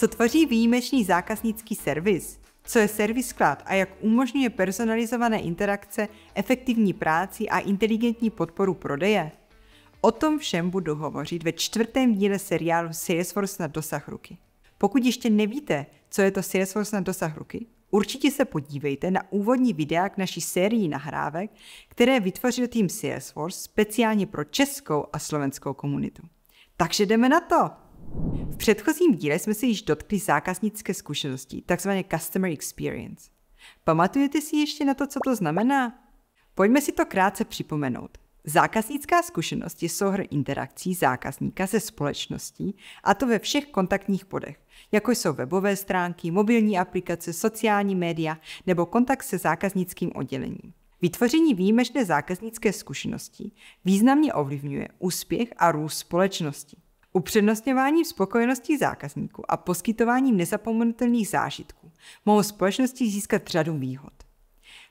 Co tvoří výjimečný zákaznický servis? Co je servis sklad a jak umožňuje personalizované interakce, efektivní práci a inteligentní podporu prodeje? O tom všem budu hovořit ve čtvrtém díle seriálu Salesforce na dosah ruky. Pokud ještě nevíte, co je to Salesforce na dosah ruky, určitě se podívejte na úvodní videa k naší sérii nahrávek, které vytvořil tým Salesforce speciálně pro českou a slovenskou komunitu. Takže jdeme na to! V předchozím díle jsme se již dotkli zákaznické zkušenosti, takzvané customer experience. Pamatujete si ještě na to, co to znamená? Pojďme si to krátce připomenout. Zákaznická zkušenost je souhrn interakcí zákazníka se společností, a to ve všech kontaktních bodech, jako jsou webové stránky, mobilní aplikace, sociální média nebo kontakt se zákaznickým oddělením. Vytvoření výjimečné zákaznické zkušenosti významně ovlivňuje úspěch a růst společnosti. Upřednostňováním spokojeností zákazníků a poskytováním nezapomenutelných zážitků mohou společnosti získat řadu výhod.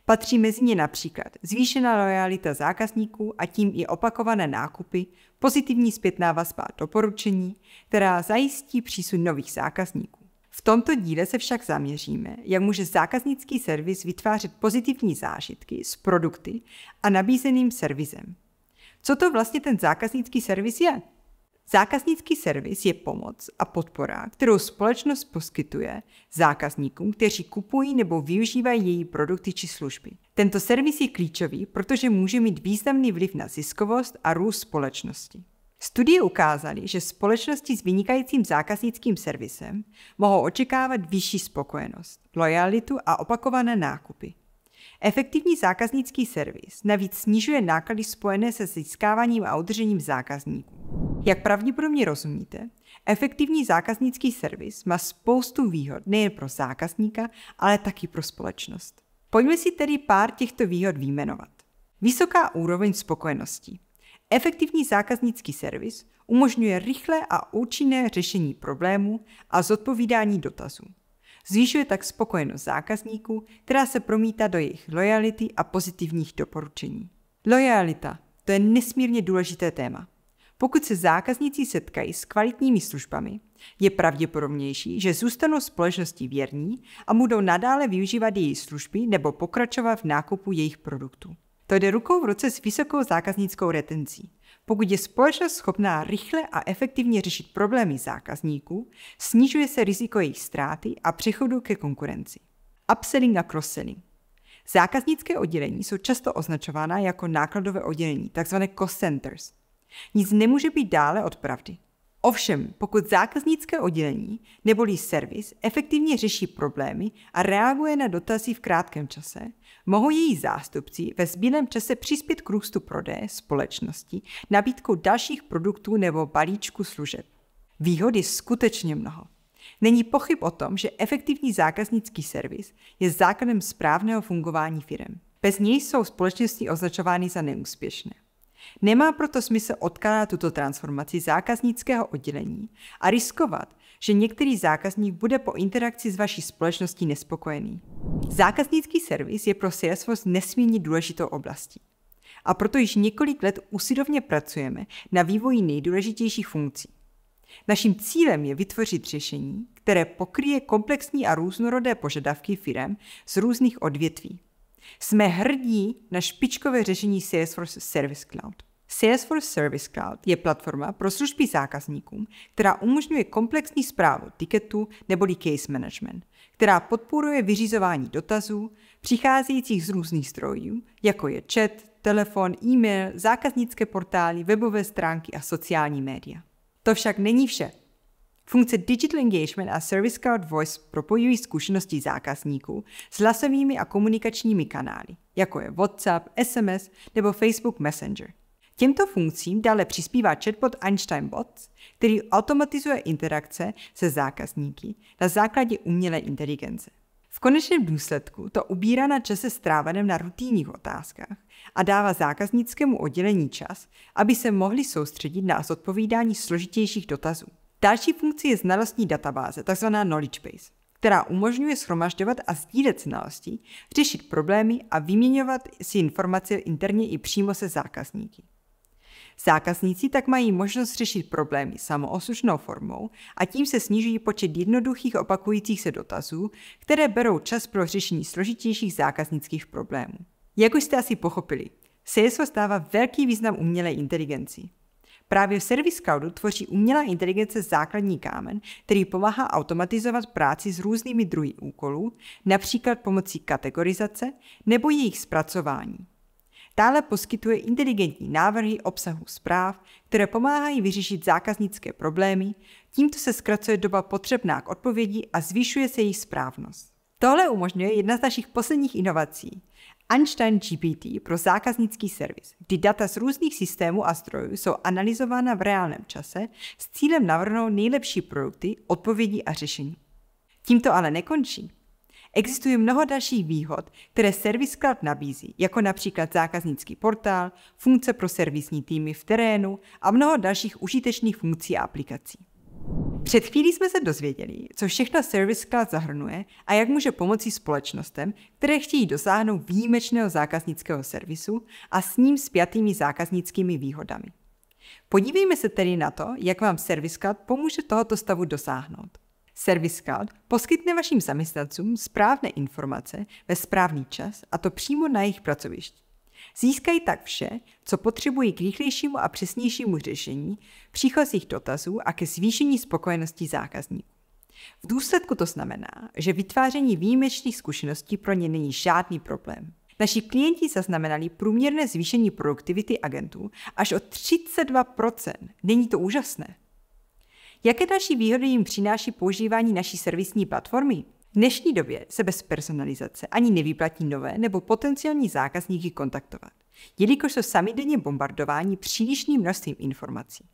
Patří mezi ně například zvýšená lojalita zákazníků a tím i opakované nákupy, pozitivní zpětná vazba a doporučení, která zajistí přísun nových zákazníků. V tomto díle se však zaměříme, jak může zákaznický servis vytvářet pozitivní zážitky s produkty a nabízeným servisem. Co to vlastně ten zákaznický servis je? Zákaznický servis je pomoc a podpora, kterou společnost poskytuje zákazníkům, kteří kupují nebo využívají její produkty či služby. Tento servis je klíčový, protože může mít významný vliv na ziskovost a růst společnosti. Studie ukázaly, že společnosti s vynikajícím zákaznickým servisem mohou očekávat vyšší spokojenost, lojalitu a opakované nákupy, Efektivní zákaznický servis navíc snižuje náklady spojené se získáváním a udržením zákazníků. Jak pravděpodobně rozumíte, efektivní zákaznický servis má spoustu výhod nejen pro zákazníka, ale taky pro společnost. Pojďme si tedy pár těchto výhod výjmenovat. Vysoká úroveň spokojenosti. Efektivní zákaznický servis umožňuje rychlé a účinné řešení problémů a zodpovídání dotazů. Zvýšuje tak spokojenost zákazníků, která se promítá do jejich lojality a pozitivních doporučení. Lojalita to je nesmírně důležité téma. Pokud se zákazníci setkají s kvalitními službami, je pravděpodobnější, že zůstanou společnosti věrní a budou nadále využívat její služby nebo pokračovat v nákupu jejich produktů. To jde rukou v ruce s vysokou zákaznickou retencí. Pokud je společnost schopná rychle a efektivně řešit problémy zákazníků, snižuje se riziko jejich ztráty a přechodu ke konkurenci. Upselling a cross-selling. Zákaznické oddělení jsou často označována jako nákladové oddělení, tzv. cost centers. Nic nemůže být dále od pravdy. Ovšem, pokud zákaznické oddělení neboli servis efektivně řeší problémy a reaguje na dotazy v krátkém čase, mohou její zástupci ve zbylém čase přispět k růstu prodeje společnosti nabídkou dalších produktů nebo balíčku služeb. Výhody skutečně mnoho. Není pochyb o tom, že efektivní zákaznický servis je základem správného fungování firem. Bez něj jsou společnosti označovány za neúspěšné. Nemá proto smysl odkládat tuto transformaci zákaznického oddělení a riskovat, že některý zákazník bude po interakci s vaší společností nespokojený. Zákaznický servis je pro Salesforce nesmírně důležitou oblastí. A proto již několik let usilovně pracujeme na vývoji nejdůležitějších funkcí. Naším cílem je vytvořit řešení, které pokryje komplexní a různorodé požadavky firem z různých odvětví. Jsme hrdí na špičkové řešení Salesforce Service Cloud. Salesforce Service Cloud je platforma pro služby zákazníkům, která umožňuje komplexní zprávu tiketu neboli case management, která podporuje vyřizování dotazů přicházejících z různých zdrojů, jako je chat, telefon, e-mail, zákaznické portály, webové stránky a sociální média. To však není vše. Funkce Digital Engagement a Service Cloud Voice propojují zkušenosti zákazníků s hlasovými a komunikačními kanály, jako je WhatsApp, SMS nebo Facebook Messenger. Těmto funkcím dále přispívá chatbot Einstein Bots, který automatizuje interakce se zákazníky na základě umělé inteligence. V konečném důsledku to ubírá na čase stráveném na rutinních otázkách a dává zákaznickému oddělení čas, aby se mohli soustředit na zodpovídání složitějších dotazů. Další funkcí je znalostní databáze, takzvaná knowledge base, která umožňuje schromažďovat a sdílet znalosti, řešit problémy a vyměňovat si informace interně i přímo se zákazníky. Zákazníci tak mají možnost řešit problémy samoosušnou formou a tím se snižují počet jednoduchých opakujících se dotazů, které berou čas pro řešení složitějších zákaznických problémů. Jak už jste asi pochopili, Salesforce dává velký význam umělé inteligenci. Právě v Service Cloudu tvoří umělá inteligence základní kámen, který pomáhá automatizovat práci s různými druhy úkolů, například pomocí kategorizace nebo jejich zpracování. Dále poskytuje inteligentní návrhy obsahu zpráv, které pomáhají vyřešit zákaznické problémy, tímto se zkracuje doba potřebná k odpovědi a zvyšuje se jejich správnost. Tohle umožňuje jedna z našich posledních inovací, Einstein GPT pro zákaznický servis, kdy data z různých systémů a zdrojů jsou analyzována v reálném čase s cílem navrhnout nejlepší produkty, odpovědi a řešení. Tím to ale nekončí. Existuje mnoho dalších výhod, které servis cloud nabízí, jako například zákaznický portál, funkce pro servisní týmy v terénu a mnoho dalších užitečných funkcí a aplikací. Před chvílí jsme se dozvěděli, co všechno Service Cloud zahrnuje a jak může pomoci společnostem, které chtějí dosáhnout výjimečného zákaznického servisu a s ním spjatými zákaznickými výhodami. Podívejme se tedy na to, jak vám Service Cloud pomůže tohoto stavu dosáhnout. Service Cloud poskytne vašim zaměstnancům správné informace ve správný čas a to přímo na jejich pracovišti. Získají tak vše, co potřebují k rychlejšímu a přesnějšímu řešení příchozích dotazů a ke zvýšení spokojenosti zákazníků. V důsledku to znamená, že vytváření výjimečných zkušeností pro ně není žádný problém. Naši klienti zaznamenali průměrné zvýšení produktivity agentů až o 32%. Není to úžasné? Jaké další výhody jim přináší používání naší servisní platformy? V dnešní době se bez personalizace ani nevyplatí nové nebo potenciální zákazníky kontaktovat, jelikož jsou sami denně bombardováni přílišným množstvím informací.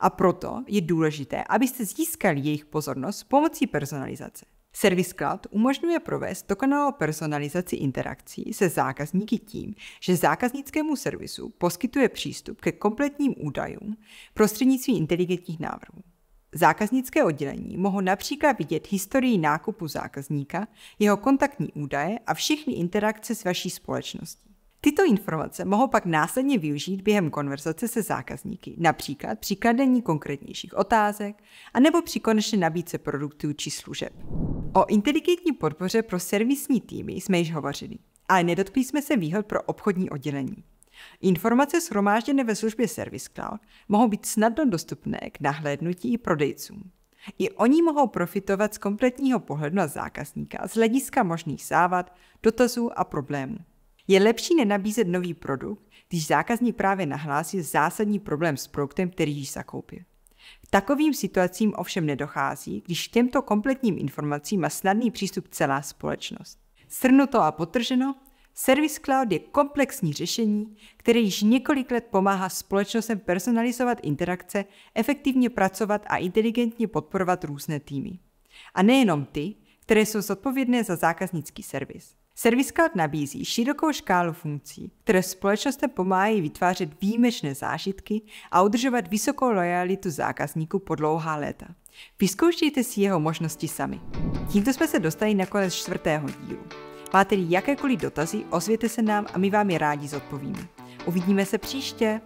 A proto je důležité, abyste získali jejich pozornost pomocí personalizace. Service Cloud umožňuje provést dokonalou personalizaci interakcí se zákazníky tím, že zákaznickému servisu poskytuje přístup ke kompletním údajům prostřednictvím inteligentních návrhů. Zákaznické oddělení mohou například vidět historii nákupu zákazníka, jeho kontaktní údaje a všechny interakce s vaší společností. Tyto informace mohou pak následně využít během konverzace se zákazníky, například při kladení konkrétnějších otázek a nebo při konečné nabídce produktů či služeb. O inteligentní podpoře pro servisní týmy jsme již hovořili, ale nedotkli jsme se výhod pro obchodní oddělení. Informace shromážděné ve službě Service Cloud mohou být snadno dostupné k nahlédnutí i prodejcům. I oni mohou profitovat z kompletního pohledu na zákazníka z hlediska možných závad, dotazů a problémů. Je lepší nenabízet nový produkt, když zákazník právě nahlásí zásadní problém s produktem, který již zakoupil. K takovým situacím ovšem nedochází, když těmto kompletním informacím má snadný přístup celá společnost. Srnuto a potrženo, Service Cloud je komplexní řešení, které již několik let pomáhá společnostem personalizovat interakce, efektivně pracovat a inteligentně podporovat různé týmy. A nejenom ty, které jsou zodpovědné za zákaznický servis. Service Cloud nabízí širokou škálu funkcí, které společnostem pomáhají vytvářet výjimečné zážitky a udržovat vysokou lojalitu zákazníků po dlouhá léta. Vyzkoušejte si jeho možnosti sami. Tímto jsme se dostali na konec čtvrtého dílu. Máte-li jakékoliv dotazy, ozvěte se nám a my vám je rádi zodpovíme. Uvidíme se příště!